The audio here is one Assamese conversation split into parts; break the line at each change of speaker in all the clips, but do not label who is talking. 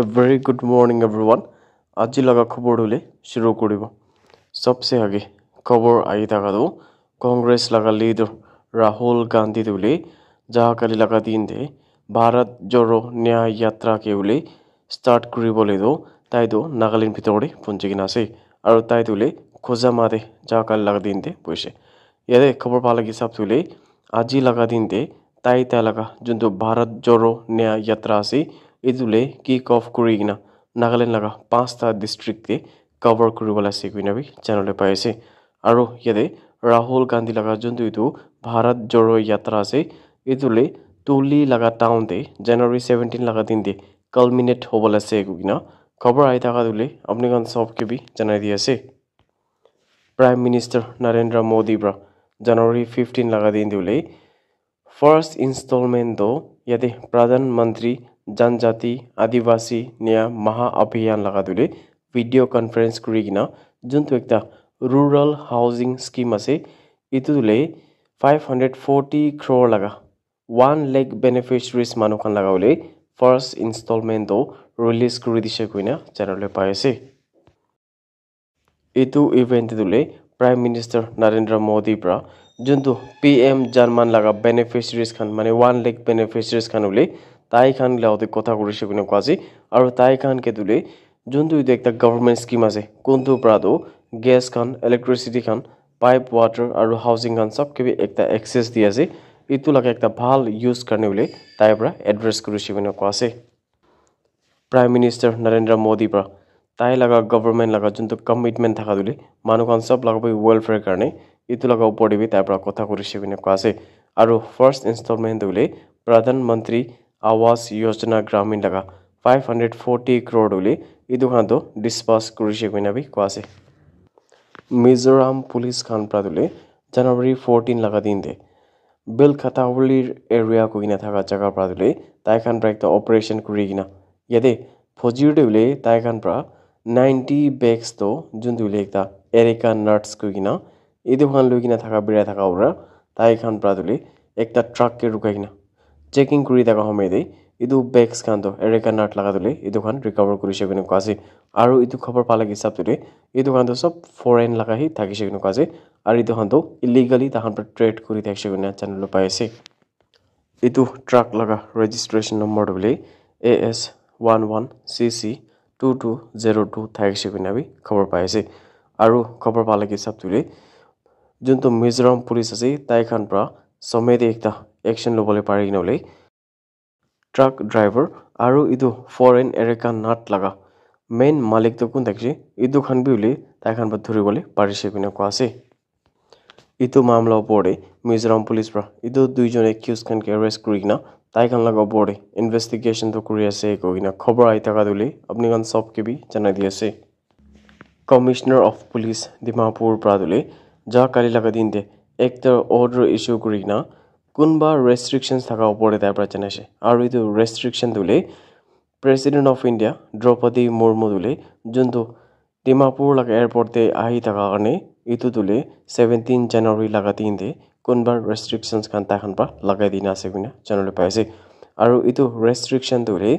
এ very good morning everyone আজি লগা খবৰটোলৈ শুৰু কৰিব চবচে আগে খবৰ আহি থকাটো কংগ্ৰেছ লগা লিডাৰ ৰাহুল গান্ধী বুলি যাহাকালি লগা দিনতে ভাৰত জৰো ন্যায় যাত্ৰাকে বুলি ষ্টাৰ্ট কৰিব লাগিব তাইটো নাগালেণ্ড ভিতৰতে পুঞ্জি কিনা আছে আৰু তাইটো বুলি খোজা মাৰে যাহাকালি লগা দিনতে পইছে ইয়াতে খবৰ ভাল লাগিছে আপুনি আজি লগা দিনতে তাই তাই লগা যোনটো ভাৰত জৰো ন্যায় যাত্ৰা আছে এইটোলে কিক অফ কৰি কিনা নাগালেণ্ড লগা পাঁচটা ডিষ্ট্ৰিক্টে কভাৰ কৰিবলৈ আছে কুইন আমি জানিবলৈ পাই আছে আৰু ইয়াতে ৰাহুল গান্ধী লগা যোনটো এইটো ভাৰত জৰ যাত্ৰা আছে এইটোলৈ তুলি লগা টাউনতে জানুৱাৰী ছেভেণ্টিন লগা দিনতে কালমিনেট হ'বলৈ আছে কুকিনা খবৰ আহি থকা দিলে আপুনি কাৰণ চবকে বি জনাই দি আছে প্ৰাইম মিনিষ্টাৰ নৰেন্দ্ৰ মোদীৰ পৰা জানুৱাৰী ফিফটিন লগা দিনটোলৈ ফাৰ্ষ্ট ইনষ্টলমেণ্টটো ইয়াতে প্ৰধানমন্ত্ৰী জনজাতি আদিবাসী आदिवासी মহা অভিযান अभियान দিলে ভিডিও কনফারেন্স কৰি কিনা যোনটো একটা রুরাল হাউজিং স্কিম আছে এটা দিলে ফাইভ হান্ড্রেড ফৰ্টি ক্ৰ'ৰ লগা ওৱান লেখ বেনিফিচিয়াৰিজ মানুহখন লগাবলে ফাৰ্ষ্ট ইনষ্টলমেণ্টটো রিলিজ করে দিছে কইনা চ্যানেলে পাই আছে ইভেন্ট দিলে প্রাইম মিনিষ্টাৰ নরেন্দ্র মোদী পৰা যোনটো পি এম জানমান লাগা বেনিফিচিয়াৰিজ খান মানে ওয়ান লেক বেনিফিচিয়াৰিজ খান বলে তাইখান লগতে কথা কৰিছে কোনে কোৱা আজি আৰু তাইখানকে তুলি যোনটো এইটো এটা গভৰ্ণমেণ্ট স্কিম আছে কোনটোৰ পৰাতো গেছখন ইলেক্ট্ৰিচিটিখন পাইপ ৱাটাৰ আৰু হাউজিংখন চব কিবি এটা এক্সেছ দি আছে ইটো লাগে এটা ভাল ইউজ কাৰণে বুলি তাইৰ পৰা এড্ৰেছ কৰিছে বুলি কোৱা প্ৰাইম মিনিষ্টাৰ নৰেন্দ্ৰ মোদীৰ পৰা তাই লগা গভৰ্ণমেণ্ট লগা যোনটো কমিটমেণ্ট থকা বুলি মানুহখন চব লগাব ৱেলফেয়াৰ কাৰণে ইটো লগা ওপৰত দিবি তাইৰ পৰা কথা কৰিছে বুলি কোৱা আছে আৰু ফাৰ্ষ্ট ইনষ্টলমেণ্ট বুলি প্ৰধানমন্ত্ৰী आवास योजना ग्रामीण लगा ಲಗ ಫೈವ್ ಹಂಡ್ರೆಡ್ ಫೋರ್ಟಿ ಕ್ರೋಡುಲಿ ಇದು ಹಾಂದು ಡಿಸ್ಪಾಸ್ ಕೃಷಿ ವಿನವಿ ಕ್ವಾಸೆ मिजोराम पुलिस खान प्रादुले जनवरी फोर्टीन लगा दिन दे बिल खतावली एरिया को गिना था जगह प्रादुले ताइखान प्रा एक तो ऑपरेशन कुरी गिना यदि फौजी डुले ताइखान प्रा नाइन्टी बैग्स तो जुन दुले एक ता एरिका नट्स को गिना इधर खान लोग गिना था बिरा था उरा ताइखान प्रादुले एक ता ट्रक के रुका गिना চেকিং কৰি থকা সময়তে এইটো বেগ স্কানটো এৰেকা নাৰ্ট লগা তুলি এইখন ৰিকভাৰ কৰিছে কিনে কোৱা আছে আৰু এইটো খবৰ পালে হিচাপটোতে এই দোকানটো চব ফৰেইন লগা আহি থাকিছে কিনে কোৱা আছে আৰু এই দোকানটো ইলিগেলি তাহাঁতৰ পৰা ট্ৰেড কৰি থাকিছে কিনে জানিবলৈ পাই আছে এইটো ট্ৰাক লগা ৰেজিষ্ট্ৰেশ্যন নম্বৰটো বুলি A S one one C C two two zero' two থাকিছে কিনে আমি খবৰ পাই আছে আৰু খবৰ পালে হিচাপটোৰে যোনটো মিজোৰাম পুলিচ আছে তাইখনৰ পৰা চমেদি এটা action ল'বলৈ পাৰে নহ'লে ট্ৰাক ড্ৰাইভাৰ আৰু ইটো ফৰেন এৰেকা নাট লাগা মেইন মালিকটো কোন থাকিছে ইটো খান বি বুলি তাই খান ধৰিবলৈ পাৰিছে পিনে কোৱা আছে ইটো মামলা ওপৰতে মিজোৰাম পুলিচ পৰা ইটো দুইজন একিউজ খানকে এৰেষ্ট কৰি কিনা তাই খান লগা ওপৰতে ইনভেষ্টিগেশ্যনটো কৰি আছে কৈ কিনা খবৰ আহি থকা বুলি আপুনি খান চবকে বি জনাই দি আছে কমিশ্যনাৰ অফ পুলিচ ডিমাপুৰ পৰা বুলি যোৱাকালি লগা দিনতে এক অৰ্ডাৰ ইছ্যু কৰি কিনা কোনোবা ৰেষ্ট্ৰিকশ্যনছ থকা ওপৰত তাৰ পৰা জনাইছে আৰু এইটো ৰেষ্ট্ৰিকশ্যন বুলি president of India Draupadi Murmu বুলি যোনটো ডিমাপুৰ লাগে এয়াৰপৰ্টে আহি থকাৰ কাৰণে এইটো তুলি ছেভেণ্টিন জানুৱাৰী লাগাতে ইন্দে কোনোবা ৰেষ্ট্ৰিকশ্যনছ খান তাইখন পৰা লগাই দিন আছে বুলি জানিবলৈ পাইছে আৰু এইটো ৰেষ্ট্ৰিকশ্যন তুলি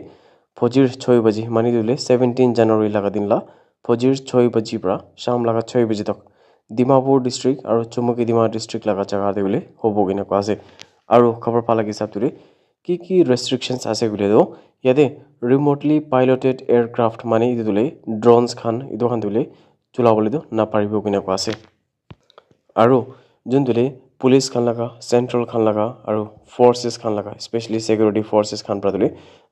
ফজিৰ ছয় বাজি মানি তুলি ছেভেণ্টিন জানুৱাৰী লগা দিনলা ফজিৰ ছয় বাজিৰ পৰা শ্যাম লগা ছয় বাজি তক ডিমাপুৰ ডিষ্ট্ৰিক্ট আৰু চুমুকি ডিমা ডিষ্ট্ৰিক্ট লগা জেগাতে বুলি হ'ব কেনেকুৱা আছে আৰু খবৰ পালে হিচাপটোৰে কি কি ৰেষ্ট্ৰিকশ্যনছ আছে বুলিতো ইয়াতে ৰিম'টলি পাইলটেড এয়াৰক্ৰাফ্ট মানে এইটো তোলে খান ইটো খান তোলে তোলাবলৈতো নাপাৰিব কেনেকুৱা আছে আৰু যোনটোলে পুলিচ খান লগা চেণ্ট্ৰেল খান লগা আৰু ফ'ৰ্চেছ খান লগা স্পেচিয়েলি ছিকিউৰিটি ফ'ৰ্চেছ খান পৰা তুলি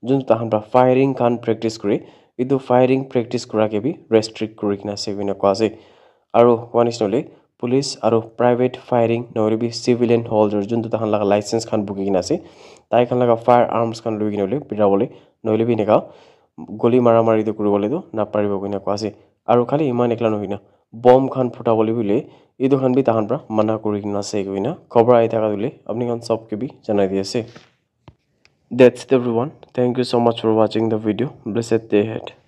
যোনটো তাহান পৰা ফায়াৰিং খান প্ৰেক্টিছ কৰি ইটো ফায়াৰিং প্ৰেক্টিছ কৰাকে বি ৰেষ্ট্ৰিক্ট কৰি কিনে আছে কেনেকুৱা আছে আৰু কোৱা নিচিনা পুলিচ আৰু প্ৰাইভেট ফায়াৰিং নহ'লে চিভিলিয়ান হলজাৰ যোনটো তাহাঁতক লাইচেঞ্চখন বুকি কিনা আছে তাই এখন লগা ফায়াৰ আৰ্মছখন লৈ কিনে বুলি পিৰাবলৈ নহ'লে বি এনেকুৱা গলি মাৰা মাৰিটো কৰিব লাগিব নাপাৰিব কিনে কোৱা আছে আৰু খালি ইমান একলা নহয় না বমখন ফুটাবলৈ বুলি এইটোখন বি তাহাঁতৰ পৰা মানা কৰি কিনা আছে কিনা খবৰ আহি থকা বুলি আপুনিখন চব কিবি জনাই দি আছে that's everyone thank you so' much for ৱাচিং the video' blessed day head